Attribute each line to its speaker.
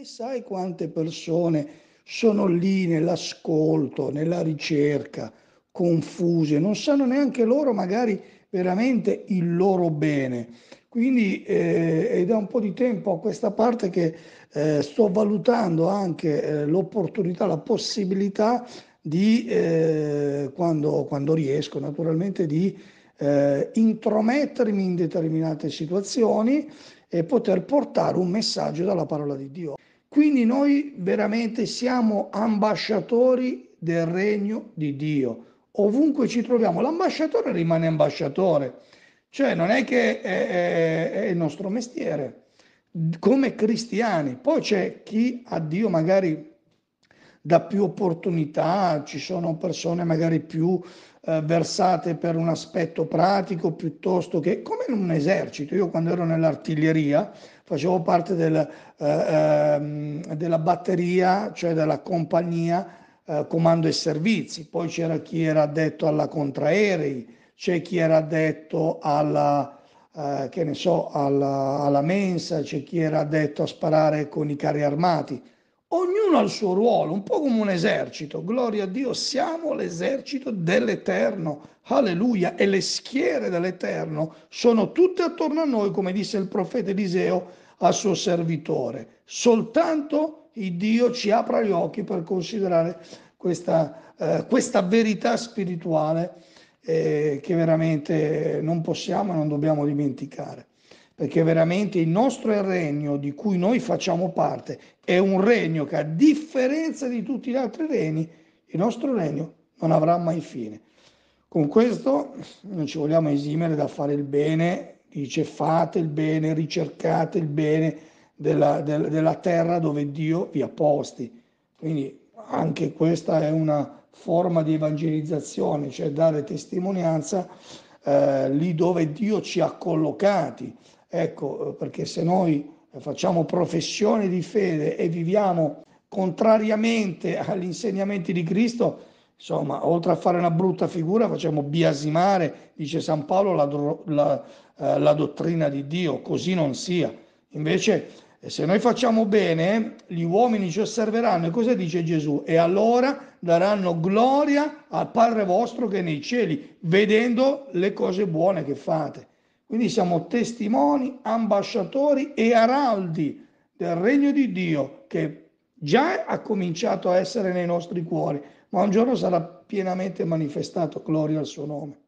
Speaker 1: E sai quante persone sono lì nell'ascolto, nella ricerca, confuse, non sanno neanche loro magari veramente il loro bene. Quindi eh, è da un po' di tempo a questa parte che eh, sto valutando anche eh, l'opportunità, la possibilità di, eh, quando, quando, riesco naturalmente, di eh, intromettermi in determinate situazioni e poter portare un messaggio dalla parola di Dio. Quindi noi veramente siamo ambasciatori del regno di Dio. Ovunque ci troviamo, l'ambasciatore rimane ambasciatore, cioè non è che è, è, è il nostro mestiere come cristiani. Poi c'è chi a Dio magari dà più opportunità, ci sono persone magari più eh, versate per un aspetto pratico piuttosto che come in un esercito. Io quando ero nell'artiglieria facevo parte del, eh, eh, della batteria, cioè della compagnia eh, comando e servizi, poi c'era chi era addetto alla contraerei, c'è chi era addetto alla... Uh, che ne so, alla, alla mensa, c'è chi era addetto a sparare con i carri armati. Ognuno ha il suo ruolo, un po' come un esercito. Gloria a Dio, siamo l'esercito dell'Eterno. Alleluia. E le schiere dell'Eterno sono tutte attorno a noi, come disse il profeta Eliseo al suo servitore. Soltanto il Dio ci apra gli occhi per considerare questa, eh, questa verità spirituale eh, che veramente non possiamo e non dobbiamo dimenticare perché veramente il nostro regno di cui noi facciamo parte è un regno che a differenza di tutti gli altri regni, il nostro regno non avrà mai fine. Con questo non ci vogliamo esimere da fare il bene, dice fate il bene, ricercate il bene della, del, della terra dove Dio vi ha posti. Quindi anche questa è una forma di evangelizzazione, cioè dare testimonianza eh, lì dove Dio ci ha collocati Ecco, eh, perché se noi eh, facciamo professione di fede e viviamo contrariamente agli insegnamenti di Cristo, insomma, oltre a fare una brutta figura, facciamo biasimare, dice San Paolo, la, la, eh, la dottrina di Dio, così non sia. Invece, se noi facciamo bene, gli uomini ci osserveranno. E cosa dice Gesù? E allora daranno gloria al Padre vostro che è nei cieli, vedendo le cose buone che fate. Quindi siamo testimoni, ambasciatori e araldi del regno di Dio che già ha cominciato a essere nei nostri cuori, ma un giorno sarà pienamente manifestato, gloria al suo nome.